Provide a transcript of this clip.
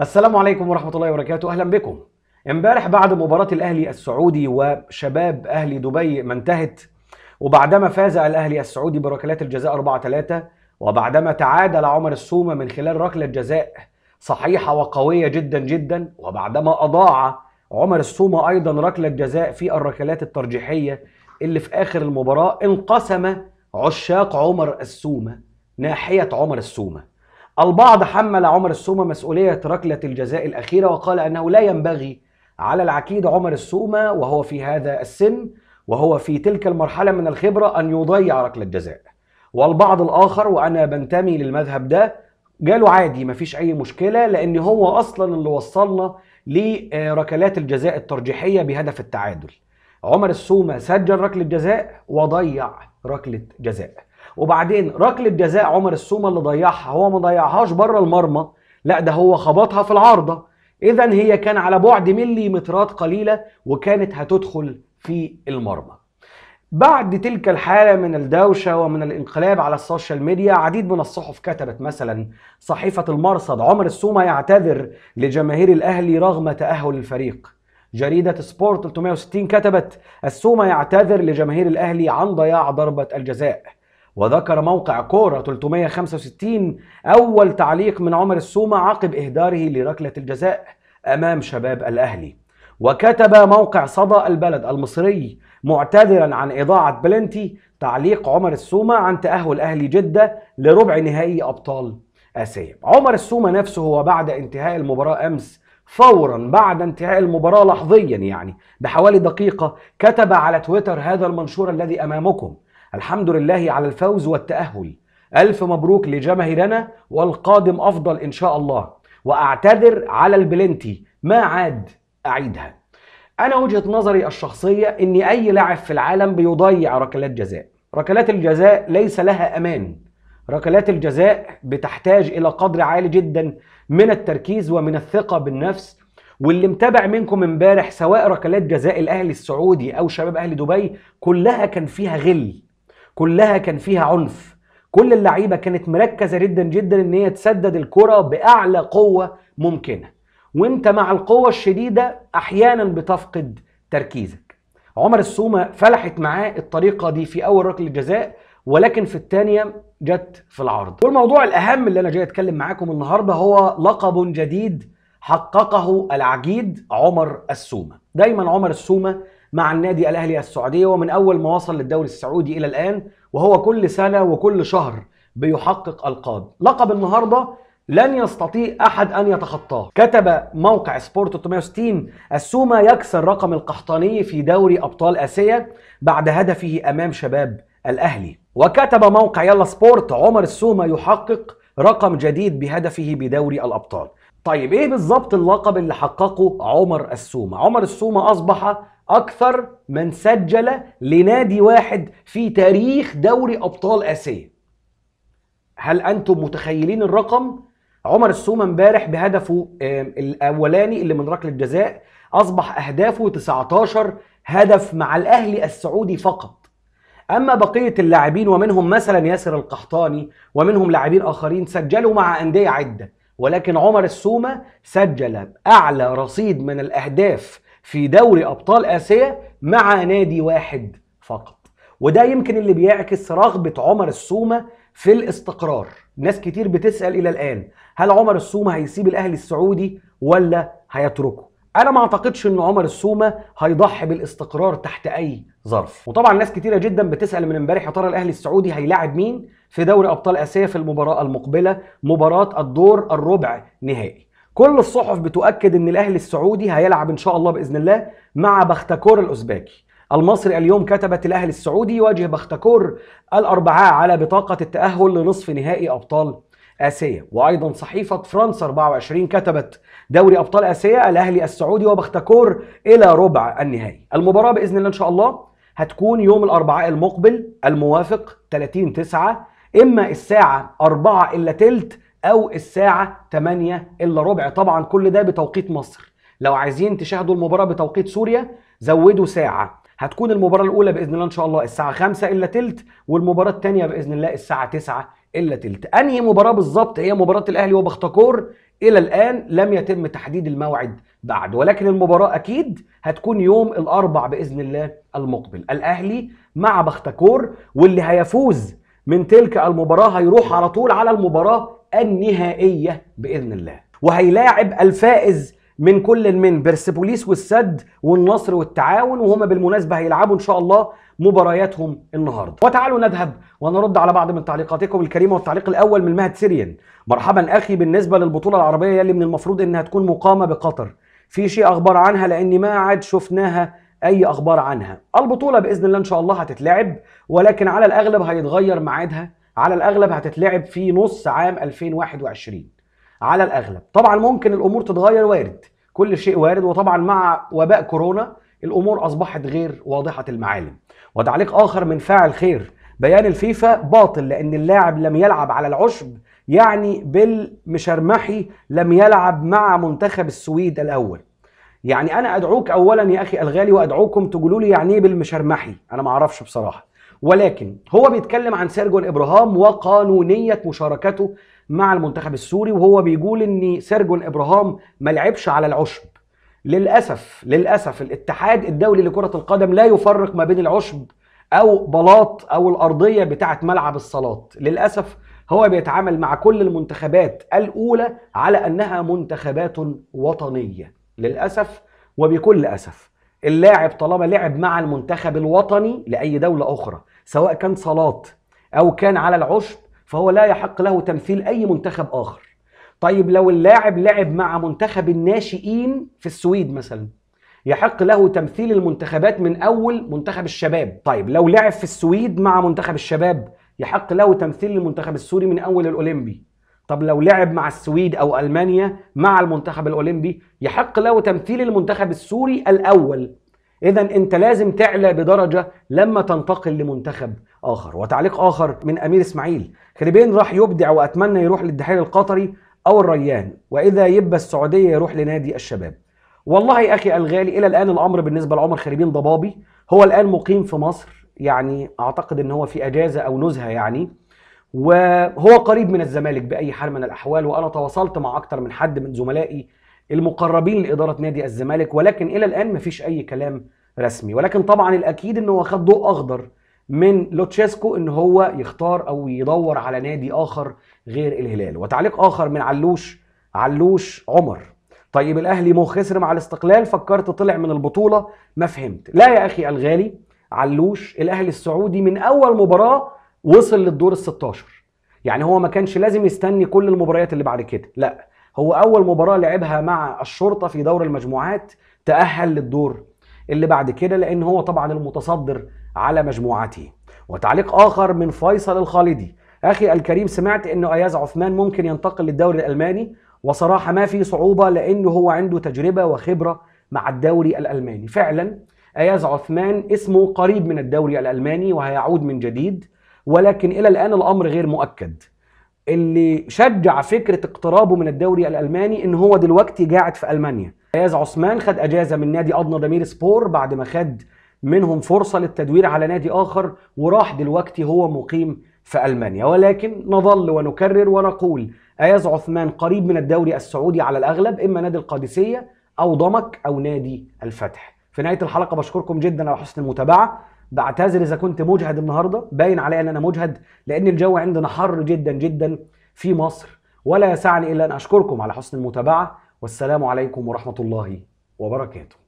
السلام عليكم ورحمة الله وبركاته أهلا بكم امبارح بعد مباراة الأهلي السعودي وشباب أهلي دبي ما انتهت وبعدما فاز الأهلي السعودي بركلات الجزاء 4-3 وبعدما تعادل عمر السومة من خلال ركلة جزاء صحيحة وقوية جدا جدا وبعدما أضاع عمر السومة أيضا ركلة جزاء في الركلات الترجيحية اللي في آخر المباراة انقسم عشاق عمر السومة ناحية عمر السومة البعض حمل عمر السومة مسؤولية ركلة الجزاء الأخيرة وقال أنه لا ينبغي على العكيد عمر السومة وهو في هذا السن وهو في تلك المرحلة من الخبرة أن يضيع ركلة جزاء والبعض الآخر وأنا بنتمي للمذهب ده قالوا عادي مفيش أي مشكلة لأن هو أصلا اللي وصلنا لركلات الجزاء الترجيحية بهدف التعادل عمر السومة سجل ركلة جزاء وضيع ركلة جزاء وبعدين ركله جزاء عمر السومه اللي ضيعها هو ما ضيعهاش بره المرمى لا ده هو خبطها في العارضه اذا هي كان على بعد مليمترات قليله وكانت هتدخل في المرمى بعد تلك الحالة من الدوشة ومن الانقلاب على السوشيال ميديا عديد من الصحف كتبت مثلا صحيفة المرصد عمر السومة يعتذر لجماهير الأهلي رغم تأهل الفريق جريدة سبورت 360 كتبت السومة يعتذر لجماهير الأهلي عن ضياع ضربة الجزاء وذكر موقع كورة 365 أول تعليق من عمر السومة عقب إهداره لركلة الجزاء أمام شباب الأهلي وكتب موقع صدى البلد المصري معتذرا عن إضاعة بلنتي تعليق عمر السومة عن تأهل أهلي جدة لربع نهائي أبطال آسيا عمر السومة نفسه هو بعد انتهاء المباراة أمس فورا بعد انتهاء المباراة لحظيا يعني بحوالي دقيقة كتب على تويتر هذا المنشور الذي أمامكم الحمد لله على الفوز والتأهل ألف مبروك لجماهيرنا والقادم أفضل إن شاء الله وأعتذر على البلنتي ما عاد أعيدها أنا وجهة نظري الشخصية إن أي لاعب في العالم بيضيع ركلات جزاء ركلات الجزاء ليس لها أمان ركلات الجزاء بتحتاج إلى قدر عالي جدا من التركيز ومن الثقة بالنفس واللي متابع منكم امبارح سواء ركلات جزاء الاهلي السعودي او شباب اهلي دبي كلها كان فيها غل كلها كان فيها عنف كل اللعيبه كانت مركزه جدا جدا ان هي تسدد الكره باعلى قوه ممكنه وانت مع القوه الشديده احيانا بتفقد تركيزك عمر السومه فلحت معاه الطريقه دي في اول ركله جزاء ولكن في الثانيه جت في العرض والموضوع الاهم اللي انا جاي اتكلم معاكم النهارده هو لقب جديد حققه العجيد عمر السومه دايما عمر السومه مع النادي الاهلي السعوديه ومن اول ما وصل للدوري السعودي الى الان وهو كل سنه وكل شهر بيحقق القاب لقب النهارده لن يستطيع احد ان يتخطاه كتب موقع سبورت 360 السوما يكسر رقم القحطاني في دوري ابطال اسيا بعد هدفه امام شباب الاهلي وكتب موقع يلا سبورت عمر السوما يحقق رقم جديد بهدفه بدوري الابطال طيب ايه بالظبط اللقب اللي حققه عمر السومه عمر السومه اصبح أكثر من سجل لنادي واحد في تاريخ دوري أبطال آسيا هل أنتم متخيلين الرقم؟ عمر السومة امبارح بهدفه الأولاني اللي من ركلة جزاء أصبح أهدافه 19 هدف مع الأهلي السعودي فقط أما بقية اللاعبين ومنهم مثلا ياسر القحطاني ومنهم لاعبين آخرين سجلوا مع أندية عدة ولكن عمر السومة سجل أعلى رصيد من الأهداف في دوري أبطال آسيا مع نادي واحد فقط وده يمكن اللي بيعكس رغبة عمر السومة في الاستقرار ناس كتير بتسأل إلى الآن هل عمر السومة هيسيب الأهلي السعودي ولا هيتركه انا ما اعتقدش ان عمر السومه هيضحي بالاستقرار تحت اي ظرف وطبعا ناس كتيره جدا بتسال من امبارح يا ترى الاهلي السعودي هيلاعب مين في دوري ابطال اسيا في المباراه المقبله مباراه الدور الربع نهائي كل الصحف بتؤكد ان الاهلي السعودي هيلعب ان شاء الله باذن الله مع بختكور الاوزبكي المصري اليوم كتبت الاهلي السعودي يواجه بختكور الاربعاء على بطاقه التاهل لنصف نهائي ابطال اسيا وايضا صحيفه فرنسا 24 كتبت دوري ابطال اسيا الاهلي السعودي وبختكور الى ربع النهائي المباراه باذن الله ان شاء الله هتكون يوم الاربعاء المقبل الموافق 30 9 اما الساعه 4 الا ثلث او الساعه 8 الا ربع طبعا كل ده بتوقيت مصر لو عايزين تشاهدوا المباراه بتوقيت سوريا زودوا ساعه هتكون المباراه الاولى باذن الله ان شاء الله الساعه 5 الا تلت والمباراه الثانيه باذن الله الساعه 9 الا تلت انهي مباراه بالظبط هي مباراه الاهلي وبختكور الى الان لم يتم تحديد الموعد بعد ولكن المباراه اكيد هتكون يوم الاربع باذن الله المقبل الاهلي مع بختكور واللي هيفوز من تلك المباراه هيروح على طول على المباراه النهائية بإذن الله وهيلاعب الفائز من كل من بيرسبوليس والسد والنصر والتعاون وهما بالمناسبة هيلعبوا إن شاء الله مبارياتهم النهاردة وتعالوا نذهب ونرد على بعض من تعليقاتكم الكريمة والتعليق الأول من مهد سيريان مرحبا أخي بالنسبة للبطولة العربية اللي من المفروض إنها تكون مقامة بقطر في شيء أخبار عنها لأني ما عاد شفناها أي أخبار عنها البطولة بإذن الله إن شاء الله هتتلعب ولكن على الأغلب هيتغير معادها على الاغلب هتتلعب في نص عام 2021 على الاغلب طبعا ممكن الامور تتغير وارد كل شيء وارد وطبعا مع وباء كورونا الامور اصبحت غير واضحه المعالم وتعليق اخر من فاعل خير بيان الفيفا باطل لان اللاعب لم يلعب على العشب يعني بالمشرمحي لم يلعب مع منتخب السويد الاول يعني انا ادعوك اولا يا اخي الغالي وادعوكم تقولوا لي يعني ايه بالمشرمحي انا ما اعرفش بصراحه ولكن هو بيتكلم عن سيرجو ابراهام وقانونيه مشاركته مع المنتخب السوري وهو بيقول ان سيرجو ابراهام ما لعبش على العشب للاسف للاسف الاتحاد الدولي لكره القدم لا يفرق ما بين العشب او بلاط او الارضيه بتاعه ملعب الصالات للاسف هو بيتعامل مع كل المنتخبات الاولى على انها منتخبات وطنيه للاسف وبكل اسف اللاعب طالما لعب مع المنتخب الوطني لاي دوله اخرى سواء كان صلاة أو كان على العشب فهو لا يحق له تمثيل أي منتخب آخر طيب لو اللاعب لعب مع منتخب الناشئين في السويد مثلا يحق له تمثيل المنتخبات من أول منتخب الشباب طيب لو لعب في السويد مع منتخب الشباب يحق له تمثيل المنتخب السوري من أول الأولمبي طب لو لعب مع السويد أو ألمانيا مع المنتخب الأولمبي يحق له تمثيل المنتخب السوري الأول اذا انت لازم تعلى بدرجه لما تنتقل لمنتخب اخر وتعليق اخر من امير اسماعيل خريبين راح يبدع واتمنى يروح للدحيل القطري او الريان واذا يبى السعوديه يروح لنادي الشباب والله يا اخي الغالي الى الان الامر بالنسبه لعمر خريبين ضبابي هو الان مقيم في مصر يعني اعتقد ان هو في اجازه او نزهه يعني وهو قريب من الزمالك باي حال من الاحوال وانا تواصلت مع اكثر من حد من زملائي المقربين لاداره نادي الزمالك ولكن الى الان مفيش اي كلام رسمي ولكن طبعا الاكيد ان هو خد ضوء اخضر من لوتشيسكو ان هو يختار او يدور على نادي اخر غير الهلال وتعليق اخر من علوش علوش عمر طيب الاهلي مو خسر مع الاستقلال فكرت طلع من البطوله ما فهمت لا يا اخي الغالي علوش الاهلي السعودي من اول مباراه وصل للدور ال 16 يعني هو ما كانش لازم يستني كل المباريات اللي بعد كده لا هو اول مباراه لعبها مع الشرطه في دور المجموعات تاهل للدور اللي بعد كده لان هو طبعا المتصدر على مجموعته وتعليق اخر من فيصل الخالدي اخي الكريم سمعت انه اياز عثمان ممكن ينتقل للدوري الالماني وصراحه ما في صعوبه لانه هو عنده تجربه وخبره مع الدوري الالماني فعلا اياز عثمان اسمه قريب من الدوري الالماني وهيعود من جديد ولكن الى الان الامر غير مؤكد اللي شجع فكره اقترابه من الدوري الالماني ان هو دلوقتي قاعد في المانيا فياز عثمان خد اجازه من نادي ادنى ضمير سبور بعد ما خد منهم فرصه للتدوير على نادي اخر وراح دلوقتي هو مقيم في المانيا ولكن نظل ونكرر ونقول اياز عثمان قريب من الدوري السعودي على الاغلب اما نادي القادسيه او ضمك او نادي الفتح في نهايه الحلقه بشكركم جدا على حسن المتابعه بعتذر اذا كنت مجهد النهارده باين عليا ان انا مجهد لان الجو عندنا حر جدا جدا في مصر ولا يسعني الا ان اشكركم على حسن المتابعه والسلام عليكم ورحمه الله وبركاته